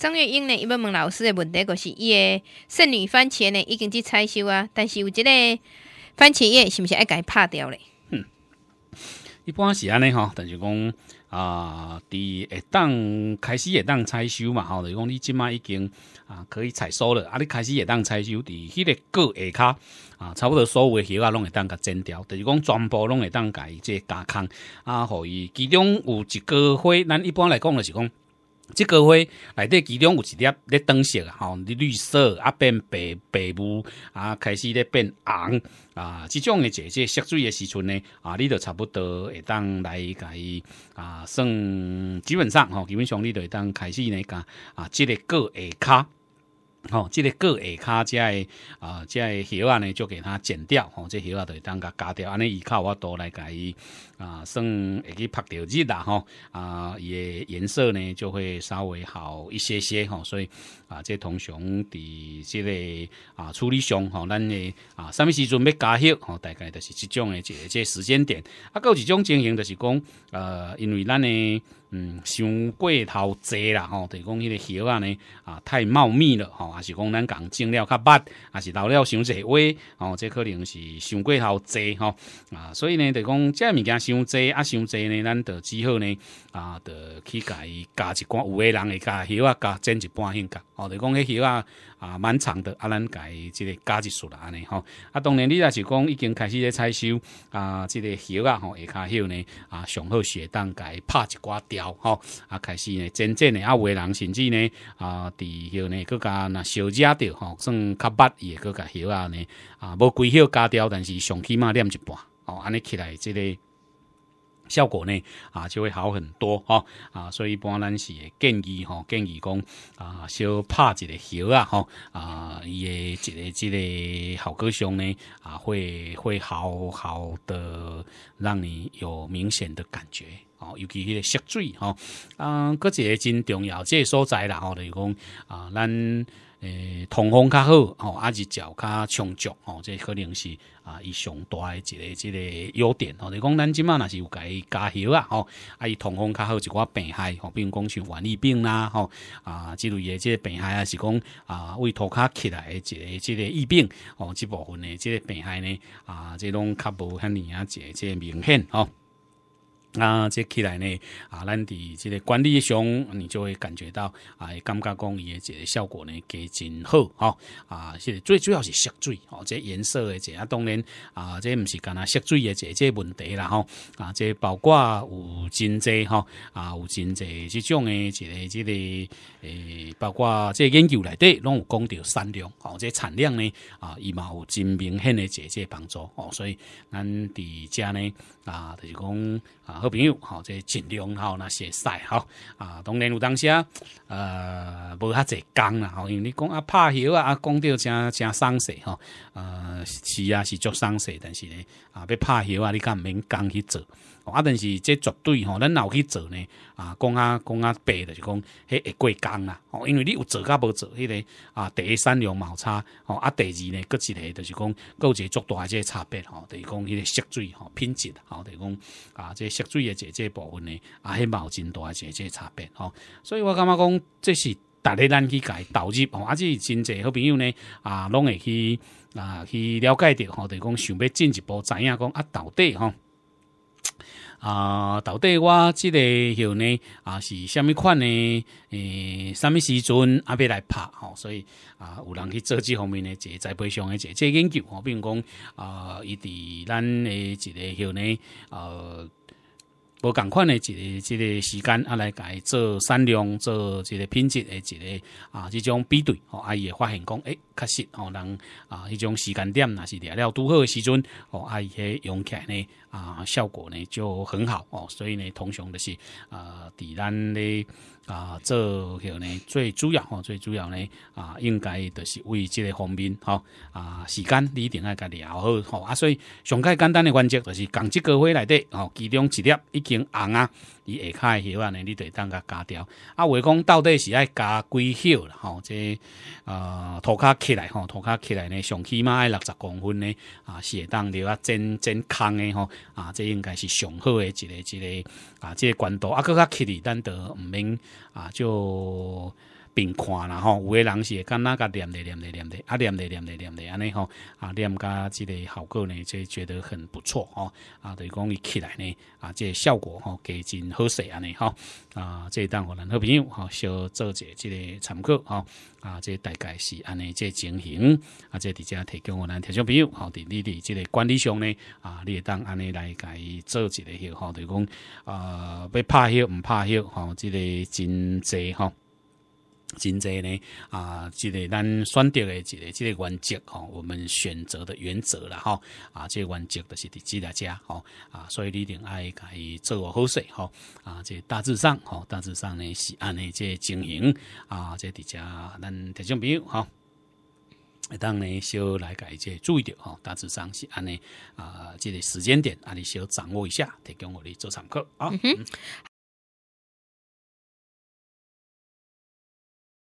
张月英呢？伊要问老师的问题，就是伊的剩女番茄呢，已经去采收啊。但是有即个番茄叶，是不是要伊拍掉嘞？哼，一般是安尼吼，但是讲啊，伫一档开始一档采收嘛吼。就是讲你即马已经啊可以采收了啊，你开始一档采收，伫迄个果下骹啊，差不多所有的叶啊拢会当甲剪掉。就是讲全部拢会当伊即加工啊，可伊其中有一个花，咱一般来讲就是讲。这个花内底其中有一粒咧灯色吼，咧绿色啊变白白雾啊开始咧变红啊，即种嘅姐姐色水诶时阵呢，啊，你都差不多会当来伊啊，算基本上吼，基本上你会当开始呢，甲啊，即个过下骹。哦，这个个下骹遮个啊，遮个叶啊呢，就给它剪掉。哦，这叶啊就会当甲剪掉，安尼伊靠我多来甲伊啊，算会去拍着日啦。吼啊，伊也颜色呢就会稍微好一些些。吼，所以啊，这通熊伫即个啊处理上，吼，咱呢啊，啥物时阵要加叶，吼，大概都是即种的这这时间点。啊，有一种情形的是讲，呃，因为咱呢。嗯，伤过头侪啦吼，就讲迄个树啊呢，啊太茂密了吼，还是讲咱讲种了较密，还是老了伤济歪吼，这可能是伤过头侪吼啊，所以呢，就讲这物件伤侪啊伤侪呢，咱得之后呢啊得去甲伊教一寡有诶人会教树啊教整一半应该。哦，就讲迄条啊啊蛮长的，咱家己即个加一树啦，安尼吼。啊，当然你若是讲已经开始咧采收啊，即个鱼啊吼，下卡后呢啊上好雪当家拍一寡雕吼，啊开始呢真正的啊为人甚至呢啊，伫后呢更甲若小加着吼，算较八也个甲鱼啊呢啊无规条加雕，但是上起码念一半吼，安尼起来即个。效果呢啊就会好很多哦啊，所以一般咱是建议哈建议讲啊小拍一个穴啊哈啊，一个这个好歌手呢啊会会好好的让你有明显的感觉。哦，尤其迄个湿水，吼，啊，一个真重要，即个所在啦，吼，例是讲啊，咱诶通风较好，吼，啊日照较充足，吼，即可能是啊伊上大诶一个一个优点，吼，是讲咱即满若是有伊加油啊，吼，啊伊通风较好，一寡病害，吼，比如讲像瘟疫病啦，吼，啊之类诶，即个病害啊是讲啊为头较起来诶，一个即个疫病，吼，即部分诶即个病害呢，啊，即拢较无遐尼啊，即即明显，吼。那这起来呢，啊，咱伫即个管理上，你就会感觉到啊，感觉讲伊的即个效果呢，加真好吼啊！即最主要是色水哦，即颜色的这啊，当然啊，即毋是干呐色水的即这问题啦吼啊！即包括有真济吼啊，有真济即种的即个即个诶，包括即研究内底拢有讲到产量哦，即产量呢啊，伊嘛有真明显的这这帮助哦，所以咱伫遮呢啊，就是讲啊。好朋友，吼，即尽量吼，那写晒吼，啊，当然有当时啊，呃，无遐济工啦，吼，因为你讲啊拍窑啊，啊，讲着诚诚伤势吼，呃，是啊，是足伤势，但是呢，啊，要拍窑啊，你敢毋免工去做，啊，但是这绝对吼，咱若有去做呢？啊，讲啊讲啊白的就是讲，迄会过工啦，吼，因为你有做甲无做迄个，啊，第一产量毛差，吼，啊，第二呢，搁一个就是讲，搁一个足大即个差别吼，等是讲迄个色水吼，品质吼，等是讲啊，这个色。水的姐姐部分呢，啊，嘛有真大啊，姐姐差别吼，所以我感觉讲，这是，逐日咱去解投入，吼、啊，即真济好朋友呢，啊，拢会去，啊，去了解着吼，等讲，想要进一步知影，讲啊，到底吼啊，到底我即个后呢，啊，是虾物款呢？诶，虾物时阵啊要来拍，吼，所以啊，有人去做即方面呢，即在背上的即研究，吼，比如讲啊，伊伫咱诶，即个后呢，啊。无共款诶，一个、一个时间啊，来做产量、做一个品质的一个啊，这种比对，啊会发现讲，诶。确实哦，人啊，迄种时间点若是掠了拄好诶时阵哦，啊，伊迄用起来呢啊，效果呢就很好哦，所以呢，通常们就是啊，伫咱咧啊做后呢，最主要哦，最主要呢啊，应该就是为即个方面吼，啊，时间你一定要甲聊好哦，啊，所以上较简单诶环节就是共即个会内底哦，其中一粒已经红啊。伊下骹诶叶安尼，你得当甲加掉。啊，话讲到底是爱加几厚啦？吼，即呃，涂骹起来吼，涂骹起来呢，上起码爱六十公分呢。啊，是会当着啊，真真空诶吼。啊，这应该是上好诶一个一个啊，即、这管道啊，搁较起里咱得毋免啊就。并看啦吼有诶人是会敢若甲念咧念咧念咧啊念咧念咧念咧安尼吼啊念甲即个效果呢就会觉得很不错吼啊就是讲伊起来呢啊即个效果吼加真好势安尼吼啊这会当互咱好朋友吼小做者即个参考吼啊这大概是安尼这情形啊这伫遮提供互咱听众朋友吼伫你伫即个管理上呢啊你会当安尼来甲伊做一个迄号就是讲啊要拍翕毋拍翕吼即个真济吼真济呢啊，这个咱选择的即个即个原则吼，我们选择的原则啦吼，啊，这个原则就是伫即个遮吼啊，所以你一定甲伊做好势吼啊，这大致上吼大致上呢是按呢个经营啊，即伫遮咱听众朋友哈，当然呢小来改这注意着吼，大致上是安尼啊，这个时间点啊你小掌握一下，提供我的做参考啊。